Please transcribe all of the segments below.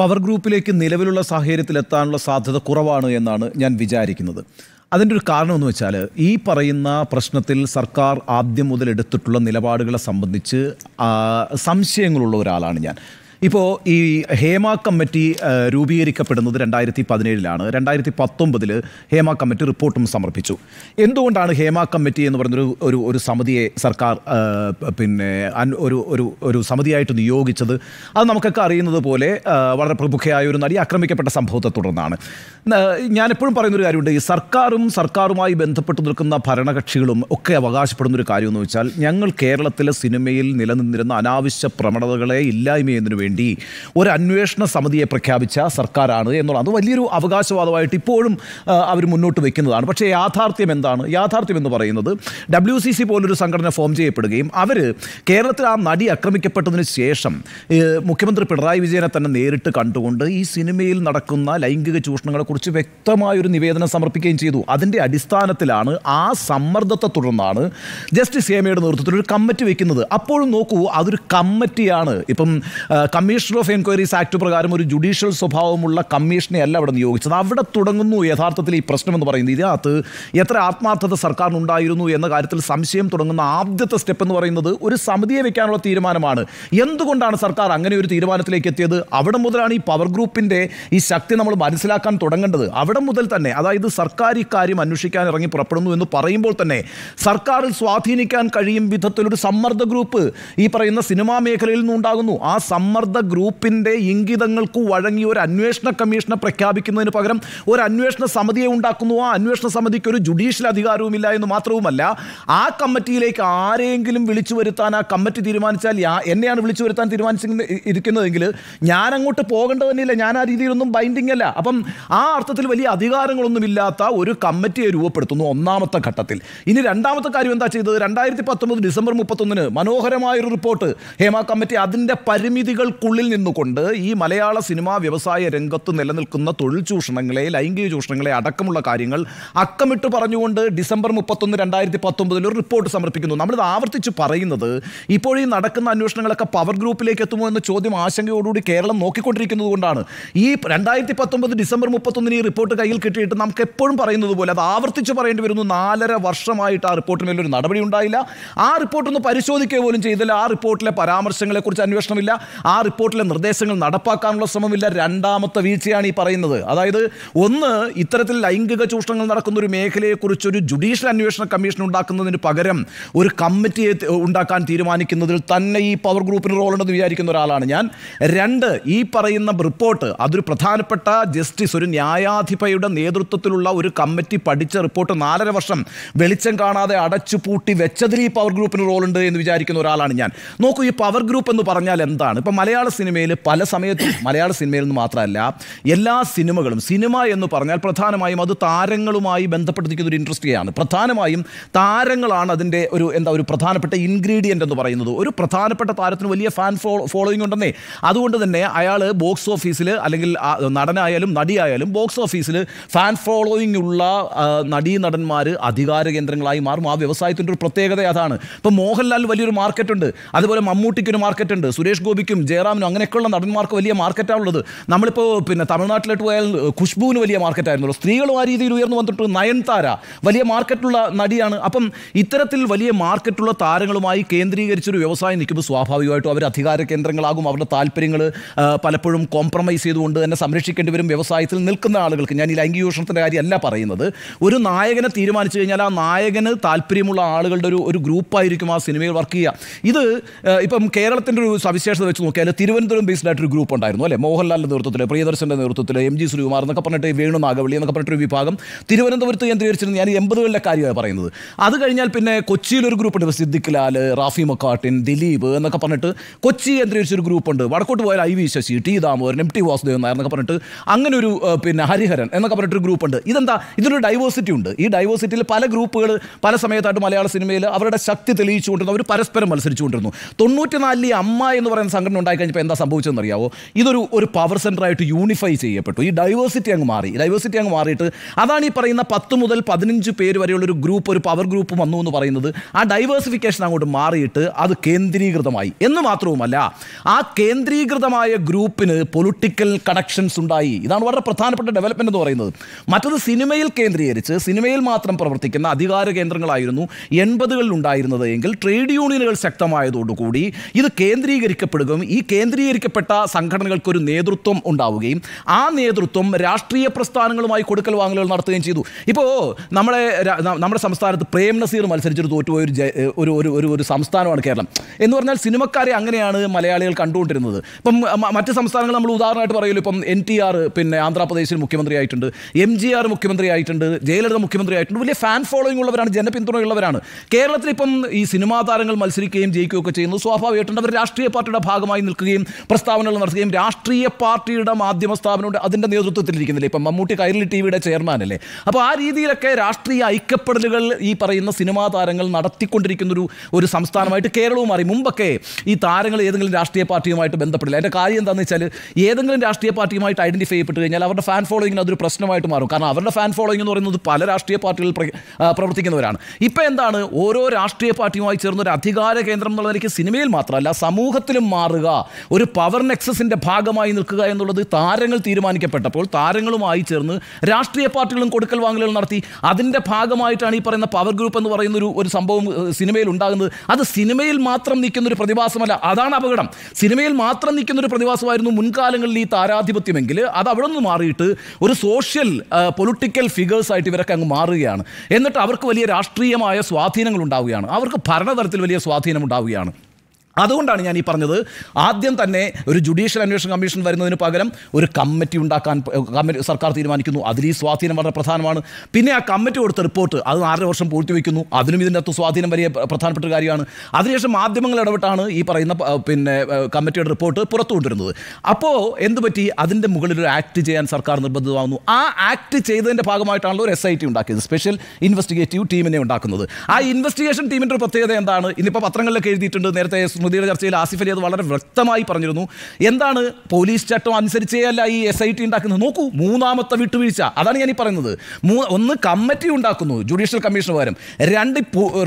Power ഗ്രൂപ്പിലേക്ക് നിലവിലുള്ള സാഹചര്യത്തിലെത്താനുള്ള സാധ്യത കുറവാണ് എന്നാണ് ഞാൻ വിചാരിക്കുന്നത് അതിൻ്റെ ഒരു കാരണമെന്ന് വെച്ചാൽ ഈ പറയുന്ന പ്രശ്നത്തിൽ സർക്കാർ ആദ്യം മുതൽ എടുത്തിട്ടുള്ള നിലപാടുകളെ സംബന്ധിച്ച് സംശയങ്ങളുള്ള ഒരാളാണ് ഞാൻ ഇപ്പോൾ ഈ ഹേമ കമ്മിറ്റി രൂപീകരിക്കപ്പെടുന്നത് രണ്ടായിരത്തി പതിനേഴിലാണ് രണ്ടായിരത്തി പത്തൊമ്പതിൽ ഹേമ കമ്മിറ്റി റിപ്പോർട്ടും സമർപ്പിച്ചു എന്തുകൊണ്ടാണ് ഹേമ കമ്മിറ്റി എന്ന് പറഞ്ഞൊരു ഒരു ഒരു സമിതിയെ സർക്കാർ പിന്നെ ഒരു ഒരു ഒരു സമിതിയായിട്ട് നിയോഗിച്ചത് അത് നമുക്കൊക്കെ അറിയുന്നത് പോലെ വളരെ പ്രമുഖയായ ഒരു നടി ആക്രമിക്കപ്പെട്ട സംഭവത്തെ തുടർന്നാണ് ഞാനെപ്പോഴും പറയുന്നൊരു കാര്യമുണ്ട് ഈ സർക്കാരും സർക്കാരുമായി ബന്ധപ്പെട്ട് നിൽക്കുന്ന ഭരണകക്ഷികളും ഒക്കെ അവകാശപ്പെടുന്നൊരു കാര്യമെന്ന് വെച്ചാൽ ഞങ്ങൾ കേരളത്തിലെ സിനിമയിൽ നിലനിന്നിരുന്ന അനാവശ്യ പ്രവണതകളെ ഇല്ലായ്മ ചെയ്യുന്നതിന് വേണ്ടി ഒരു അന്വേഷണ സമിതിയെ പ്രഖ്യാപിച്ച സർക്കാരാണ് എന്നുള്ളത് അത് വലിയൊരു അവകാശവാദമായിട്ട് ഇപ്പോഴും അവർ മുന്നോട്ട് വെക്കുന്നതാണ് പക്ഷേ യാഥാർത്ഥ്യം എന്താണ് യാഥാർത്ഥ്യം എന്ന് പറയുന്നത് ഡബ്ല്യു സി സി പോലൊരു സംഘടന ഫോം ചെയ്യപ്പെടുകയും അവർ കേരളത്തിൽ ആ നടി ആക്രമിക്കപ്പെട്ടതിന് ശേഷം മുഖ്യമന്ത്രി പിണറായി വിജയനെ തന്നെ നേരിട്ട് കണ്ടുകൊണ്ട് ഈ സിനിമയിൽ നടക്കുന്ന ലൈംഗിക ചൂഷണങ്ങളെക്കുറിച്ച് വ്യക്തമായൊരു നിവേദനം സമർപ്പിക്കുകയും ചെയ്തു അതിൻ്റെ അടിസ്ഥാനത്തിലാണ് ആ സമ്മർദ്ദത്തെ തുടർന്നാണ് ജസ്റ്റിസ് ഹേമയുടെ നേതൃത്വത്തിൽ ഒരു കമ്മിറ്റി വെക്കുന്നത് അപ്പോഴും നോക്കൂ അതൊരു കമ്മിറ്റിയാണ് ഇപ്പം കമ്മീഷണർ ഓഫ് എൻക്വയറീസ് ആക്ട് പ്രകാരം ഒരു ജുഡീഷ്യൽ സ്വഭാവമുള്ള കമ്മീഷനെ അല്ല അവിടെ നിയോഗിച്ചത് അവിടെ തുടങ്ങുന്നു യഥാർത്ഥത്തിൽ ഈ പ്രശ്നമെന്ന് പറയുന്നത് ഇതിനകത്ത് എത്ര ആത്മാർത്ഥത സർക്കാരിനുണ്ടായിരുന്നു എന്ന കാര്യത്തിൽ സംശയം തുടങ്ങുന്ന ആദ്യത്തെ സ്റ്റെപ്പ് എന്ന് പറയുന്നത് ഒരു സമിതിയെ വെക്കാനുള്ള തീരുമാനമാണ് എന്തുകൊണ്ടാണ് സർക്കാർ അങ്ങനെ ഒരു തീരുമാനത്തിലേക്ക് എത്തിയത് അവിടെ മുതലാണ് ഈ പവർ ഗ്രൂപ്പിൻ്റെ ഈ ശക്തി നമ്മൾ മനസ്സിലാക്കാൻ തുടങ്ങേണ്ടത് അവിടെ മുതൽ തന്നെ അതായത് സർക്കാർ ഇക്കാര്യം അന്വേഷിക്കാൻ ഇറങ്ങി പുറപ്പെടുന്നു എന്ന് പറയുമ്പോൾ തന്നെ സർക്കാരിൽ സ്വാധീനിക്കാൻ കഴിയും വിധത്തിലൊരു സമ്മർദ്ദ ഗ്രൂപ്പ് ഈ പറയുന്ന സിനിമാ മേഖലയിൽ നിന്നുണ്ടാകുന്നു ആ സമ്മർദ്ദ സൗഹാർദ്ദ ഗ്രൂപ്പിൻ്റെ ഇംഗിതങ്ങൾക്ക് വഴങ്ങി ഒരു അന്വേഷണ കമ്മീഷനെ പ്രഖ്യാപിക്കുന്നതിന് പകരം ഒരു അന്വേഷണ സമിതിയെ ഉണ്ടാക്കുന്നു ആ അന്വേഷണ സമിതിക്ക് ഒരു ജുഡീഷ്യൽ അധികാരവുമില്ല എന്ന് മാത്രവുമല്ല ആ കമ്മിറ്റിയിലേക്ക് ആരെയെങ്കിലും വിളിച്ചു വരുത്താൻ ആ കമ്മിറ്റി തീരുമാനിച്ചാൽ എന്നെയാണ് വിളിച്ചു വരുത്താൻ തീരുമാനിച്ചിരുന്ന ഇരിക്കുന്നതെങ്കിൽ ഞാൻ അങ്ങോട്ട് പോകേണ്ടത് തന്നെയില്ല ഞാൻ ആ രീതിയിലൊന്നും ബൈൻഡിങ് അല്ല അപ്പം ആ അർത്ഥത്തിൽ വലിയ അധികാരങ്ങളൊന്നുമില്ലാത്ത ഒരു കമ്മിറ്റിയെ രൂപപ്പെടുത്തുന്നു ഒന്നാമത്തെ ഘട്ടത്തിൽ ഇനി രണ്ടാമത്തെ കാര്യം എന്താ ചെയ്തത് രണ്ടായിരത്തി പത്തൊമ്പത് ഡിസംബർ മുപ്പത്തൊന്നിന് മനോഹരമായൊരു റിപ്പോർട്ട് ഹേമ കമ്മിറ്റി അതിൻ്റെ പരിമിതികൾ വർഷങ്ങൾക്കുള്ളിൽ നിന്നുകൊണ്ട് ഈ മലയാള സിനിമാ വ്യവസായ രംഗത്ത് നിലനിൽക്കുന്ന തൊഴിൽ ചൂഷണങ്ങളെ ലൈംഗിക ചൂഷണങ്ങളെ അടക്കമുള്ള കാര്യങ്ങൾ അക്കമിട്ട് പറഞ്ഞുകൊണ്ട് ഡിസംബർ മുപ്പത്തൊന്ന് രണ്ടായിരത്തി പത്തൊമ്പതിൽ ഒരു റിപ്പോർട്ട് സമർപ്പിക്കുന്നു നമ്മളിത് ആവർത്തിച്ച് പറയുന്നത് ഇപ്പോൾ നടക്കുന്ന അന്വേഷണങ്ങളൊക്കെ പവർ ഗ്രൂപ്പിലേക്ക് എത്തുമോ എന്ന ചോദ്യം ആശങ്കയോടുകൂടി കേരളം നോക്കിക്കൊണ്ടിരിക്കുന്നത് കൊണ്ടാണ് ഈ രണ്ടായിരത്തി പത്തൊമ്പത് ഡിസംബർ മുപ്പത്തൊന്നിന് ഈ റിപ്പോർട്ട് കയ്യിൽ കിട്ടിയിട്ട് നമുക്ക് എപ്പോഴും പറയുന്നത് പോലെ അത് ആവർത്തിച്ച് പറയേണ്ടി വരുന്നു നാലര വർഷമായിട്ട് ആ റിപ്പോർട്ടിന് വലിയൊരു നടപടി ഉണ്ടായില്ല ആ റിപ്പോർട്ടൊന്ന് പരിശോധിക്കുക പോലും ചെയ്തില്ല ആ റിപ്പോർട്ടിലെ പരാമർശങ്ങളെക്കുറിച്ച് അന്വേഷണമില്ല ആ റിപ്പോർട്ടിലെ നിർദ്ദേശങ്ങൾ നടപ്പാക്കാനുള്ള ശ്രമമില്ല രണ്ടാമത്തെ വീഴ്ചയാണ് ഈ പറയുന്നത് അതായത് ഒന്ന് ഇത്തരത്തിൽ ലൈംഗിക ചൂഷണങ്ങൾ നടക്കുന്ന ഒരു മേഖലയെക്കുറിച്ച് ഒരു ജുഡീഷ്യൽ അന്വേഷണ കമ്മീഷൻ ഉണ്ടാക്കുന്നതിന് പകരം ഒരു കമ്മിറ്റി ഉണ്ടാക്കാൻ തീരുമാനിക്കുന്നതിൽ തന്നെ ഈ പവർ ഗ്രൂപ്പിന് റോൾ ഉണ്ടെന്ന് വിചാരിക്കുന്ന ഒരാളാണ് ഞാൻ രണ്ട് ഈ പറയുന്ന റിപ്പോർട്ട് അതൊരു പ്രധാനപ്പെട്ട ജസ്റ്റിസ് ഒരു ന്യായാധിപയുടെ നേതൃത്വത്തിലുള്ള ഒരു കമ്മിറ്റി പഠിച്ച റിപ്പോർട്ട് നാലര വർഷം വെളിച്ചം കാണാതെ അടച്ചു പൂട്ടി വെച്ചതിൽ ഈ പവർ ഗ്രൂപ്പിന് റോൾ ഉണ്ട് എന്ന് വിചാരിക്കുന്ന ഒരാളാണ് ഞാൻ നോക്കൂ ഈ പവർ ഗ്രൂപ്പ് എന്ന് പറഞ്ഞാൽ എന്താണ് ഇപ്പം മലയാളം മലയാള സിനിമയിൽ പല സമയത്തും മലയാള സിനിമയിൽ നിന്ന് മാത്രമല്ല എല്ലാ സിനിമകളും സിനിമ എന്ന് പറഞ്ഞാൽ പ്രധാനമായും അത് താരങ്ങളുമായി ബന്ധപ്പെട്ടിരിക്കുന്ന ഒരു ഇൻഡസ്ട്രിയാണ് പ്രധാനമായും താരങ്ങളാണ് അതിൻ്റെ ഒരു എന്താ ഒരു പ്രധാനപ്പെട്ട ഇൻഗ്രീഡിയൻ്റ് എന്ന് പറയുന്നത് ഒരു പ്രധാനപ്പെട്ട താരത്തിന് വലിയ ഫാൻ ഫോ ഫോളോയിങ് ഉണ്ടെന്നേ അതുകൊണ്ട് തന്നെ അയാൾ ബോക്സ് ഓഫീസിൽ അല്ലെങ്കിൽ നടനായാലും നടിയായാലും ബോക്സ് ഓഫീസിൽ ഫാൻ ഫോളോയിങ് ഉള്ള നടീ നടന്മാർ അധികാര കേന്ദ്രങ്ങളായി മാറും ആ വ്യവസായത്തിൻ്റെ ഒരു പ്രത്യേകത അതാണ് ഇപ്പോൾ മോഹൻലാൽ വലിയൊരു മാർക്കറ്റുണ്ട് അതുപോലെ മമ്മൂട്ടിക്കൊരു മാർക്കറ്റുണ്ട് സുരേഷ് ഗോപിക്കും ജയറാം ജയറാമിനും അങ്ങനെയൊക്കെയുള്ള നടന്മാർക്ക് വലിയ മാർക്കറ്റാണുള്ളത് നമ്മളിപ്പോൾ പിന്നെ തമിഴ്നാട്ടിലോട്ട് പോയാൽ ഖുഷ്ബുവിന് വലിയ മാർക്കറ്റായിരുന്നുള്ളൂ സ്ത്രീകളും ആ രീതിയിൽ ഉയർന്നു വന്നിട്ട് നയൻതാര വലിയ മാർക്കറ്റുള്ള നടിയാണ് അപ്പം ഇത്തരത്തിൽ വലിയ മാർക്കറ്റുള്ള താരങ്ങളുമായി കേന്ദ്രീകരിച്ചൊരു വ്യവസായം നിൽക്കുമ്പോൾ സ്വാഭാവികമായിട്ടും അവർ അധികാര കേന്ദ്രങ്ങളാകും അവരുടെ താല്പര്യങ്ങൾ പലപ്പോഴും കോംപ്രമൈസ് ചെയ്തുകൊണ്ട് തന്നെ സംരക്ഷിക്കേണ്ടി വരും വ്യവസായത്തിൽ നിൽക്കുന്ന ആളുകൾക്ക് ഞാൻ ഈ ലൈംഗിക കാര്യമല്ല പറയുന്നത് ഒരു നായകനെ തീരുമാനിച്ചു കഴിഞ്ഞാൽ ആ നായകന് താല്പര്യമുള്ള ആളുകളുടെ ഒരു ഒരു ഗ്രൂപ്പായിരിക്കും ആ സിനിമയിൽ വർക്ക് ചെയ്യുക ഇത് ഇപ്പം കേരളത്തിൻ്റെ ഒരു സവിശേഷത വെച്ച് നോക്കിയാൽ തിരുവനന്തപുരം ബേസ്ഡ് ആയിട്ടൊരു ഗ്രൂപ്പ് ഉണ്ടായിരുന്നു അല്ലേ മോഹൻലാലിൻ്റെ നേതൃത്വത്തിൽ പ്രിയദർശൻ്റെ നേതൃത്വത്തിൽ എം ജി ശ്രീകുമാർ എന്നൊക്കെ പറഞ്ഞിട്ട് വേണു നാഗവള്ളി എന്നൊക്കെ പറഞ്ഞിട്ടൊരു വിഭാഗം തിരുവനന്തപുരത്ത് കേന്ദ്രീകരിച്ചിരുന്ന ഞാൻ എൺപതുകളിലെ കാര്യമാണ് പറയുന്നത് അത് കഴിഞ്ഞാൽ പിന്നെ കൊച്ചിയിലൊരു ഗ്രൂപ്പ് ഉണ്ട് സിദ്ദിഖ് ലാൽ റാഫി മക്കാട്ടിൻ ദിലീപ് എന്നൊക്കെ പറഞ്ഞിട്ട് കൊച്ചി കേന്ദ്രീകരിച്ചൊരു ഗ്രൂപ്പ് ഉണ്ട് വടക്കോട്ട് പോയാൽ I V Sasi T Damodaran M T Vasudevan Nair എന്നൊക്കെ പറഞ്ഞിട്ട് അങ്ങനെ ഒരു പിന്നെ ഹരിഹരൻ എന്നൊക്കെ പറഞ്ഞിട്ടൊരു ഗ്രൂപ്പ് ഉണ്ട് ഇതെന്താ ഇതിലൊരു ഡൈവേഴ്സിറ്റി ഉണ്ട് ഈ ഡൈവേഴ്സിറ്റിയിൽ പല ഗ്രൂപ്പുകൾ പല സമയത്തായിട്ട് മലയാള സിനിമയിൽ അവരുടെ ശക്തി തെളിയിച്ചുകൊണ്ടിരുന്നു അവർ പരസ്പരം മത്സരിച്ചുകൊണ്ടിരുന്നു തൊണ്ണൂറ്റിനാലിൽ അമ്മ എന്ന് പറയുന്ന സംഘടന ഉണ്ടായി കഴിഞ്ഞപ്പോൾ എന്താ സംഭവിച്ചതെന്ന് അറിയാവോ ഇതൊരു ഒരു പവർ സെൻ്ററായിട്ട് യൂണിഫൈ ചെയ്യപ്പെട്ടു ഈ ഡൈവേഴ്സിറ്റി അങ്ങ് മാറി ഡൈവേഴ്സിറ്റി അങ്ങ് മാറിയിട്ട് അതാണ് ഈ പറയുന്ന പത്ത് മുതൽ പതിനഞ്ച് പേര് വരെയുള്ള ഒരു ഗ്രൂപ്പ് ഒരു പവർ ഗ്രൂപ്പ് വന്നു എന്ന് പറയുന്നത് ആ ഡൈവേഴ്സിഫിക്കേഷൻ അങ്ങോട്ട് മാറിയിട്ട് അത് കേന്ദ്രീകൃതമായി എന്ന് മാത്രവുമല്ല ആ കേന്ദ്രീകൃതമായ ഗ്രൂപ്പിന് പൊളിറ്റിക്കൽ കണക്ഷൻസ് ഉണ്ടായി ഇതാണ് വളരെ പ്രധാനപ്പെട്ട ഡെവലപ്മെൻ്റ് എന്ന് പറയുന്നത് മറ്റത് സിനിമയിൽ കേന്ദ്രീകരിച്ച് സിനിമയിൽ മാത്രം പ്രവർത്തിക്കുന്ന അധികാര കേന്ദ്രങ്ങളായിരുന്നു എൺപതുകളിൽ ഉണ്ടായിരുന്നത് എങ്കിൽ ട്രേഡ് യൂണിയനുകൾ ശക്തമായതോടുകൂടി ഇത് കേന്ദ്രീകരിക്കപ്പെടുകയും ഈ കേന്ദ്രീകരിക്കപ്പെട്ട സംഘടനകൾക്കൊരു നേതൃത്വം ഉണ്ടാവുകയും ആ നേതൃത്വം രാഷ്ട്രീയ പ്രസ്ഥാനങ്ങളുമായി കൊടുക്കൽ വാങ്ങലുകൾ നടത്തുകയും ചെയ്തു ഇപ്പോൾ നമ്മളെ നമ്മുടെ സംസ്ഥാനത്ത് പ്രേം നസീർ മത്സരിച്ചൊരു തോറ്റുപോയ ഒരു ഒരു ഒരു ഒരു ഒരു സംസ്ഥാനമാണ് കേരളം എന്ന് പറഞ്ഞാൽ സിനിമക്കാരെ അങ്ങനെയാണ് മലയാളികൾ കണ്ടുകൊണ്ടിരുന്നത് ഇപ്പം മറ്റ് സംസ്ഥാനങ്ങൾ നമ്മൾ ഉദാഹരണമായിട്ട് പറയുമല്ലോ ഇപ്പം എൻ ടി ആർ പിന്നെ ആന്ധ്രാപ്രദേശിൽ മുഖ്യമന്ത്രിയായിട്ടുണ്ട് എം ജി ആർ മുഖ്യമന്ത്രിയായിട്ടുണ്ട് ജയലളിത മുഖ്യമന്ത്രിയായിട്ടുണ്ട് വലിയ ഫാൻ ഫോളോയിങ് ഉള്ളവരാണ് ജനപിന്തുണയുള്ളവരാണ് കേരളത്തിൽ ഇപ്പം ഈ സിനിമാ താരങ്ങൾ മത്സരിക്കുകയും ജയിക്കുകയൊക്കെ ചെയ്യുന്നത് സ്വാഭാവികമായിട്ടുണ്ട് അവർ രാഷ്ട്രീയ പാർട്ടിയുടെ ഭാഗമായി നിൽക്കുകയും പ്രസ്താവനകൾ നടത്തുകയും രാഷ്ട്രീയ പാർട്ടിയുടെ മാധ്യമ സ്ഥാപനമുണ്ട് അതിൻ്റെ നേതൃത്വത്തിലിരിക്കുന്നില്ലേ ഇപ്പം മമ്മൂട്ടി കൈരളി ടി വിയുടെ ചെയർമാനല്ലേ അപ്പോൾ ആ രീതിയിലൊക്കെ രാഷ്ട്രീയ ഐക്യപ്പെടലുകൾ ഈ പറയുന്ന സിനിമാ താരങ്ങൾ നടത്തിക്കൊണ്ടിരിക്കുന്ന ഒരു ഒരു സംസ്ഥാനമായിട്ട് കേരളവും മാറി മുമ്പൊക്കെ ഈ താരങ്ങൾ ഏതെങ്കിലും രാഷ്ട്രീയ പാർട്ടിയുമായിട്ട് ബന്ധപ്പെടില്ല അതിൻ്റെ കാര്യം എന്താണെന്ന് വെച്ചാൽ ഏതെങ്കിലും രാഷ്ട്രീയ പാർട്ടിയുമായിട്ട് ഐഡൻറ്റിഫൈ ചെയ്യപ്പെട്ട് കഴിഞ്ഞാൽ അവരുടെ ഫാൻ ഫോളോയിങ്ങിന് അതൊരു പ്രശ്നമായിട്ട് മാറും കാരണം അവരുടെ ഫാൻ ഫോളോയിങ് എന്ന് പറയുന്നത് പല രാഷ്ട്രീയ പാർട്ടികളിൽ പ്രവർത്തിക്കുന്നവരാണ് ഇപ്പം എന്താണ് ഓരോ രാഷ്ട്രീയ പാർട്ടിയുമായി ചേർന്ന ഒരു അധികാര കേന്ദ്രം എന്നുള്ള നിലയ്ക്ക് സിനിമയിൽ മാത്രമല്ല സമൂഹത്തിലും മാറുക ഒരു പവർ നെക്സസിൻ്റെ ഭാഗമായി നിൽക്കുക എന്നുള്ളത് താരങ്ങൾ തീരുമാനിക്കപ്പെട്ടപ്പോൾ താരങ്ങളുമായി ചേർന്ന് രാഷ്ട്രീയ പാർട്ടികളും കൊടുക്കൽ വാങ്ങലുകൾ നടത്തി അതിൻ്റെ ഭാഗമായിട്ടാണ് ഈ പറയുന്ന പവർ ഗ്രൂപ്പ് എന്ന് പറയുന്ന ഒരു ഒരു സംഭവം സിനിമയിൽ ഉണ്ടാകുന്നത് അത് സിനിമയിൽ മാത്രം നിൽക്കുന്ന ഒരു പ്രതിഭാസമല്ല അതാണ് അപകടം സിനിമയിൽ മാത്രം നിൽക്കുന്ന ഒരു പ്രതിഭാസമായിരുന്നു മുൻകാലങ്ങളിൽ ഈ താരാധിപത്യമെങ്കിൽ അത് അവിടെ നിന്ന് മാറിയിട്ട് ഒരു സോഷ്യൽ പൊളിറ്റിക്കൽ ഫിഗേഴ്സ് ആയിട്ട് ഇവരൊക്കെ അങ്ങ് മാറുകയാണ് എന്നിട്ട് അവർക്ക് വലിയ രാഷ്ട്രീയമായ സ്വാധീനങ്ങൾ ഉണ്ടാവുകയാണ് അവർക്ക് ഭരണതരത്തിൽ വലിയ സ്വാധീനം ഉണ്ടാവുകയാണ് അതുകൊണ്ടാണ് ഞാൻ ഈ പറഞ്ഞത് ആദ്യം തന്നെ ഒരു ജുഡീഷ്യൽ അന്വേഷണ കമ്മീഷൻ വരുന്നതിന് പകരം ഒരു കമ്മിറ്റി ഉണ്ടാക്കാൻ കമ്മിറ്റി സർക്കാർ തീരുമാനിക്കുന്നു അതിൽ ഈ സ്വാധീനം വളരെ പ്രധാനമാണ് പിന്നെ ആ കമ്മിറ്റി കൊടുത്ത റിപ്പോർട്ട് അത് നാലര വർഷം പൂർത്തിവെക്കുന്നു അതിനും ഇതിൻ്റെ അത് സ്വാധീനം വലിയ പ്രധാനപ്പെട്ട കാര്യമാണ് അതിനുശേഷം മാധ്യമങ്ങൾ ഇടപെട്ടാണ് ഈ പറയുന്ന പിന്നെ കമ്മിറ്റിയുടെ റിപ്പോർട്ട് പുറത്തു കൊണ്ടുവരുന്നത് അപ്പോൾ എന്ത് പറ്റി അതിൻ്റെ മുകളിൽ ഒരു ആക്ട് ചെയ്യാൻ സർക്കാർ നിർബന്ധിതമാകുന്നു ആ ആക്ട് ചെയ്തതിൻ്റെ ഭാഗമായിട്ടാണല്ലോ ഒരു എസ് ഐ ടി ഉണ്ടാക്കിയത് സ്പെഷ്യൽ ഇൻവെസ്റ്റിഗേറ്റീവ് ടീമിനെ ഉണ്ടാക്കുന്നത് ആ ഇൻവെസ്റ്റിഗേഷൻ ടീമിൻ്റെ ഒരു പ്രത്യേകത എന്താണ് ഇന്നിപ്പോൾ പത്രങ്ങളിലൊക്കെ എഴുതിയിട്ടുണ്ട് നേരത്തെ സ്മൃതിയുടെ ചർച്ചയിൽ ആസിഫ് അലി അത് വളരെ വ്യക്തമായി പറഞ്ഞിരുന്നു എന്താണ് പോലീസ് ചട്ടം അനുസരിച്ചേ അല്ല ഈ എസ് ഐ ടി ഉണ്ടാക്കുന്നത് നോക്കൂ മൂന്നാമത്തെ വിട്ടുവീഴ്ച അതാണ് ഞാൻ ഈ പറയുന്നത് മൂ ഒന്ന് കമ്മിറ്റി ഉണ്ടാക്കുന്നു ജുഡീഷ്യൽ കമ്മീഷൻ പകരം രണ്ട്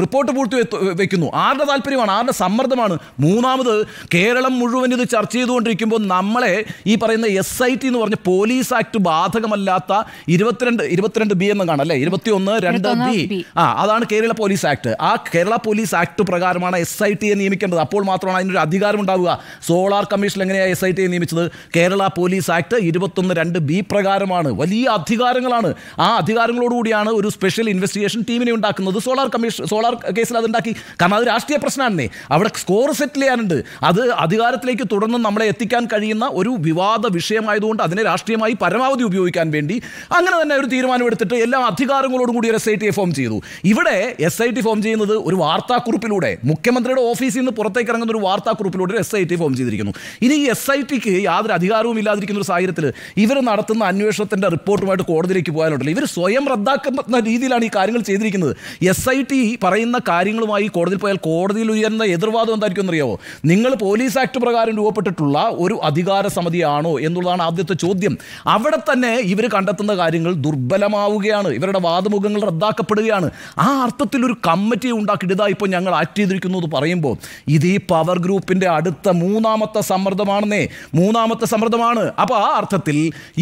റിപ്പോർട്ട് പൂർത്തി വെക്കുന്നു ആരുടെ താല്പര്യമാണ് ആരുടെ സമ്മർദ്ദമാണ് മൂന്നാമത് കേരളം മുഴുവൻ ഇത് ചർച്ച ചെയ്തുകൊണ്ടിരിക്കുമ്പോൾ നമ്മളെ ഈ പറയുന്ന എസ് ഐ ടി എന്ന് പറഞ്ഞ പോലീസ് ആക്ട് ബാധകമല്ലാത്ത ഇരുപത്തിരണ്ട് ഇരുപത്തിരണ്ട് ബി എന്നും കാണാം അല്ലേ ഇരുപത്തിയൊന്ന് രണ്ട് ബി ആ അതാണ് കേരള പോലീസ് ആക്ട് ആ കേരള പോലീസ് ആക്ട് പ്രകാരമാണ് എസ് ഐ ടിയെ നിയമിക്കേണ്ടത് അപ്പോൾ മാത്രമാണ് അതിനൊരു അധികാരം ഉണ്ടാവുക സോളാർ കമ്മീഷൻ എങ്ങനെയാണ് എസ് ഐ ടിയെ നിയമിച്ചത് കേരള പോലീസ് ആക്ട് ഇരുപത്തൊന്ന് രണ്ട് ബി പ്രകാരമാണ് വലിയ അധികാരങ്ങളാണ് ആ അധികാരങ്ങളോടുകൂടിയാണ് ഒരു സ്പെഷ്യൽ ഇൻവെസ്റ്റിഗേഷൻ ടീമിനെ ഉണ്ടാക്കുന്നത് സോളാർ കമ്മീഷൻ സോളാർ കേസിൽ അതുണ്ടാക്കി കാരണം അത് രാഷ്ട്രീയ പ്രശ്നമാണെന്നേ അവിടെ സ്കോർ സെറ്റിൽ ചെയ്യാനുണ്ട് അത് അധികാരത്തിലേക്ക് തുടർന്ന് നമ്മളെ എത്തിക്കാൻ കഴിയുന്ന ഒരു വിവാദ വിഷയമായതുകൊണ്ട് അതിനെ രാഷ്ട്രീയമായി പരമാവധി ഉപയോഗിക്കാൻ വേണ്ടി അങ്ങനെ തന്നെ ഒരു തീരുമാനമെടുത്തിട്ട് എല്ലാ അധികാരങ്ങളോടും കൂടി ഒരു എസ് ഐ ടിയെ ഫോം ചെയ്തു ഇവിടെ എസ് ഐ ടി ഫോം ചെയ്യുന്നത് ഒരു വാർത്താക്കുറിപ്പിലൂടെ മുഖ്യമന്ത്രിയുടെ ഓഫീസിൽ നിന്ന് പുറത്തേക്ക് ഇറങ്ങുന്ന ഒരു ഗ്രൂപ്പിലൂടെ ഒരു എസ് ഐ ടി ഫോം ചെയ്തിരിക്കുന്നു ഇനി ഈ എസ് ഐ ടിക്ക് യാതൊരു അധികാരവും ഇല്ലാതിരിക്കുന്ന ഒരു സാഹചര്യത്തിൽ ഇവർ നടത്തുന്ന അന്വേഷണത്തിൻ്റെ റിപ്പോർട്ടുമായിട്ട് കോടതിയിലേക്ക് പോകാനുണ്ടല്ലോ ഇവർ സ്വയം റദ്ദാക്കുന്ന രീതിയിലാണ് ഈ കാര്യങ്ങൾ ചെയ്തിരിക്കുന്നത് എസ് ഐ ടി പറയുന്ന കാര്യങ്ങളുമായി കോടതിയിൽ പോയാൽ കോടതിയിൽ ഉയർന്ന എതിർവാദം എന്തായിരിക്കും എന്നറിയാവോ നിങ്ങൾ പോലീസ് ആക്ട് പ്രകാരം രൂപപ്പെട്ടിട്ടുള്ള ഒരു അധികാര സമിതിയാണോ എന്നുള്ളതാണ് ആദ്യത്തെ ചോദ്യം അവിടെ തന്നെ ഇവർ കണ്ടെത്തുന്ന കാര്യങ്ങൾ ദുർബലമാവുകയാണ് ഇവരുടെ വാദമുഖങ്ങൾ റദ്ദാക്കപ്പെടുകയാണ് ആ അർത്ഥത്തിൽ ഒരു കമ്മിറ്റി ഉണ്ടാക്കിയിതാ ഇപ്പോൾ ഞങ്ങൾ ആക്ട് ചെയ്തിരിക്കുന്നു എന്ന് പറയുമ്പോൾ ഇത് ഈ പവർ ഗ്രൂപ്പിൻ്റെ അടുത്ത മൂന്നാമത്തെ സമ്മർദ്ദമാണെന്നേ മൂന്നാമത്തെ സമ്മർദ്ദമാണ് അപ്പോൾ ആ അർത്ഥത്തിൽ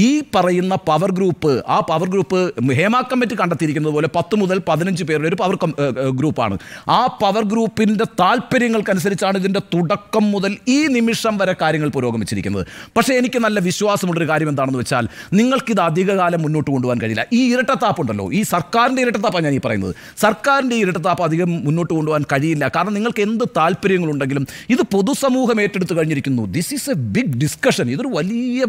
ഈ പറയുന്ന പവർ ഗ്രൂപ്പ് ആ പവർ ഗ്രൂപ്പ് ഹേമ കമ്മിറ്റി കണ്ടെത്തിയിരിക്കുന്നത് പോലെ പത്ത് മുതൽ പതിനഞ്ച് പേരുടെ ഒരു പവർ ഗ്രൂപ്പാണ് ആ പവർ ഗ്രൂപ്പിൻ്റെ താല്പര്യങ്ങൾക്കനുസരിച്ചാണ് ഇതിൻ്റെ തുടക്കം മുതൽ ഈ നിമിഷം വരെ കാര്യങ്ങൾ പുരോഗമിച്ചിരിക്കുന്നത് പക്ഷേ എനിക്ക് നല്ല വിശ്വാസമുള്ളൊരു കാര്യം എന്താണെന്ന് വെച്ചാൽ നിങ്ങൾക്കിത് അധികകാലം മുന്നോട്ട് കൊണ്ടുപോകാൻ കഴിയില്ല ഈ ഇരട്ടത്താപ്പുണ്ടല്ലോ ഈ സർക്കാരിൻ്റെ ഇരട്ടത്താപ്പാണ് ഞാൻ ഈ പറയുന്നത് സർക്കാരിൻ്റെ ഈ ഇരട്ടത്താപ്പ് അധികം മുന്നോട്ട് കൊണ്ടുപോകാൻ കഴിയില്ല കാരണം നിങ്ങൾക്ക് എന്ത് താല്പര്യങ്ങളുണ്ട് ഉണ്ടെങ്കിലും ഇത് പൊതുസമൂഹം ഏറ്റെടുത്ത് കഴിഞ്ഞിരിക്കുന്നു this is a big discussion ഇതൊരു വലിയ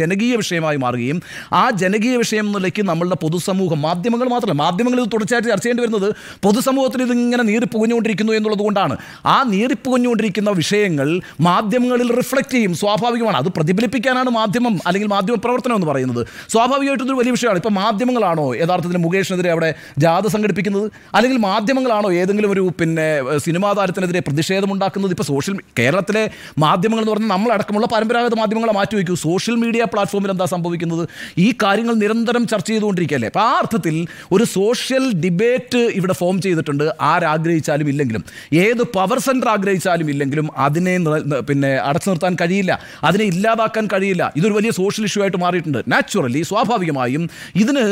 ജനകീയ വിഷയമായി മാറുകയും ആ ജനകീയ വിഷയം നിലയ്ക്ക് നമ്മളുടെ പൊതുസമൂഹം മാധ്യമങ്ങൾ മാത്രമല്ല മാധ്യമങ്ങൾ ഇത് തുടർച്ചയായിട്ട് ചർച്ച ചെയ്യേണ്ടി വരുന്നത് പൊതുസമൂഹത്തിൽ ഇതിങ്ങനെ നീറിപ്പുകഞ്ഞുകൊണ്ടിരിക്കുന്നു എന്നുള്ളത് കൊണ്ടാണ് ആ നീറിപ്പുകഞ്ഞുകൊണ്ടിരിക്കുന്ന വിഷയങ്ങൾ മാധ്യമങ്ങളിൽ റിഫ്ലക്റ്റ് ചെയ്യും സ്വാഭാവികമാണ് അത് പ്രതിഫലിപ്പിക്കാനാണ് മാധ്യമം അല്ലെങ്കിൽ മാധ്യമ പ്രവർത്തനം എന്ന് പറയുന്നത് സ്വാഭാവികമായിട്ടും വലിയ വിഷയമാണ് ഇപ്പോൾ മാധ്യമങ്ങളാണോ യഥാർത്ഥത്തിൽ മുകേഷിനെതിരെ അവിടെ ജാഥ സംഘടിപ്പിക്കുന്നത് അല്ലെങ്കിൽ മാധ്യമങ്ങളാണോ ഏതെങ്കിലും ഒരു പിന്നെ സിനിമാ താരത്തിനെതിരെ പ്രതി പ്രതിഷേധമുണ്ടാക്കുന്നത് ഇപ്പോൾ സോഷ്യൽ കേരളത്തിലെ മാധ്യമങ്ങൾ എന്ന് പറഞ്ഞാൽ നമ്മളടക്കമുള്ള പരമ്പരാഗത മാധ്യമങ്ങളെ മാറ്റി വയ്ക്കൂ സോഷ്യൽ മീഡിയ പ്ലാറ്റ്ഫോമിൽ എന്താ സംഭവിക്കുന്നത് ഈ കാര്യങ്ങൾ നിരന്തരം ചർച്ച ചെയ്തുകൊണ്ടിരിക്കുകയല്ലേ അപ്പോൾ ആ അർത്ഥത്തിൽ ഒരു സോഷ്യൽ ഡിബേറ്റ് ഇവിടെ ഫോം ചെയ്തിട്ടുണ്ട് ആരാഗ്രഹിച്ചാലും ഇല്ലെങ്കിലും ഏത് പവർ സെൻറ്റർ ആഗ്രഹിച്ചാലും ഇല്ലെങ്കിലും അതിനെ പിന്നെ അടച്ചു നിർത്താൻ കഴിയില്ല അതിനെ ഇല്ലാതാക്കാൻ കഴിയില്ല ഇതൊരു വലിയ സോഷ്യൽ ഇഷ്യൂ ആയിട്ട് മാറിയിട്ടുണ്ട് നാച്ചുറലി സ്വാഭാവികമായും ഇതിന്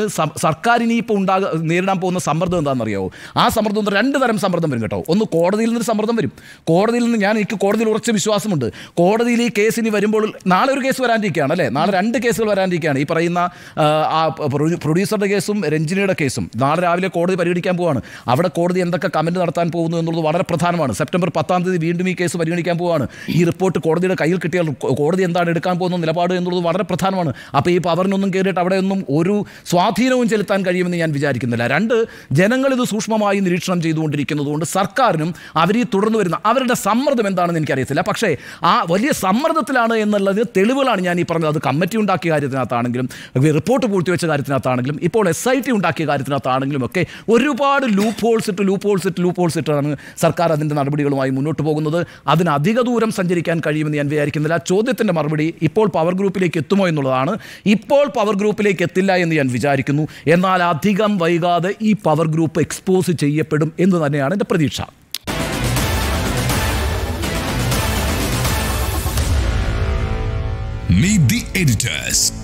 സർക്കാരിനി ഇപ്പോൾ ഉണ്ടാകാൻ നേരിടാൻ പോകുന്ന സമ്മർദ്ദം എന്താണെന്നറിയാവോ ആ സമ്മർദ്ദം രണ്ട് തരം സമ്മർദ്ദം വരും കേട്ടോ ഒന്ന് കോടതിയിൽ നിന്ന് സമ്മർദ്ദം വരും കോടതിയിൽ നിന്ന് ഞാൻ എനിക്ക് കോടതിയിൽ ഉറച്ച വിശ്വാസമുണ്ട് കോടതിയിൽ ഈ കേസ് ഇനി വരുമ്പോൾ നാളെ ഒരു കേസ് വരാനിരിക്കുകയാണ് അല്ലേ നാളെ രണ്ട് കേസുകൾ വരാനിരിക്കുകയാണ് ഈ പറയുന്ന ആ പ്രൊഡ്യൂസറുടെ കേസും രഞ്ജിനിയുടെ കേസും നാളെ രാവിലെ കോടതി പരിഗണിക്കാൻ പോവുകയാണ് അവിടെ കോടതി എന്തൊക്കെ കമൻറ്റ് നടത്താൻ പോകുന്നു എന്നുള്ളത് വളരെ പ്രധാനമാണ് സെപ്റ്റംബർ പത്താം തീയതി വീണ്ടും ഈ കേസ് പരിഗണിക്കാൻ പോവുകയാണ് ഈ റിപ്പോർട്ട് കോടതിയുടെ കയ്യിൽ കിട്ടിയാൽ കോടതി എന്താണ് എടുക്കാൻ പോകുന്ന നിലപാട് എന്നുള്ളത് വളരെ പ്രധാനമാണ് അപ്പോൾ ഈ പവറിനൊന്നും കയറിയിട്ട് അവിടെയൊന്നും ഒരു സ്വാധീനവും ചെലുത്താൻ കഴിയുമെന്ന് ഞാൻ വിചാരിക്കുന്നില്ല രണ്ട് ജനങ്ങൾ ഇത് സൂക്ഷ്മമായി നിരീക്ഷണം ചെയ്തുകൊണ്ടിരിക്കുന്നതുകൊണ്ട് സർക്കാരിനും അവർ ഈ തുടർന്ന് വരുന്ന അവരുടെ സമ്മർദ്ദം എന്താണെന്ന് എനിക്കറിയത്തില്ല പക്ഷേ ആ വലിയ സമ്മർദ്ദത്തിലാണ് എന്നുള്ളത് തെളിവുകളാണ് ഞാൻ ഈ പറഞ്ഞത് അത് കമ്മിറ്റി ഉണ്ടാക്കിയ കാര്യത്തിനകത്താണെങ്കിലും റിപ്പോർട്ട് പൂർത്തിവെച്ച കാര്യത്തിനകത്താണെങ്കിലും ഇപ്പോൾ എസ് ഐ ടി ഉണ്ടാക്കിയ കാര്യത്തിനകത്താണെങ്കിലും ഒക്കെ ഒരുപാട് ലൂപ്പ് ഹോൾസ് ഇട്ട് ലൂപ്പ് ഹോൾസ് ഇട്ട് ലൂപ്പ് ഹോൾസ് ഇട്ടാണ് സർക്കാർ അതിൻ്റെ നടപടികളുമായി മുന്നോട്ട് പോകുന്നത് അതിനധിക അധിക ദൂരം സഞ്ചരിക്കാൻ കഴിയുമെന്ന് ഞാൻ വിചാരിക്കുന്നില്ല ചോദ്യത്തിൻ്റെ മറുപടി ഇപ്പോൾ പവർ ഗ്രൂപ്പിലേക്ക് എത്തുമോ എന്നുള്ളതാണ് ഇപ്പോൾ പവർ ഗ്രൂപ്പിലേക്ക് എത്തില്ല എന്ന് ഞാൻ വിചാരിക്കുന്നു എന്നാൽ അധികം വൈകാതെ ഈ പവർ ഗ്രൂപ്പ് എക്സ്പോസ് ചെയ്യപ്പെടും എന്ന് തന്നെയാണ് എൻ്റെ പ്രതീക്ഷ editors.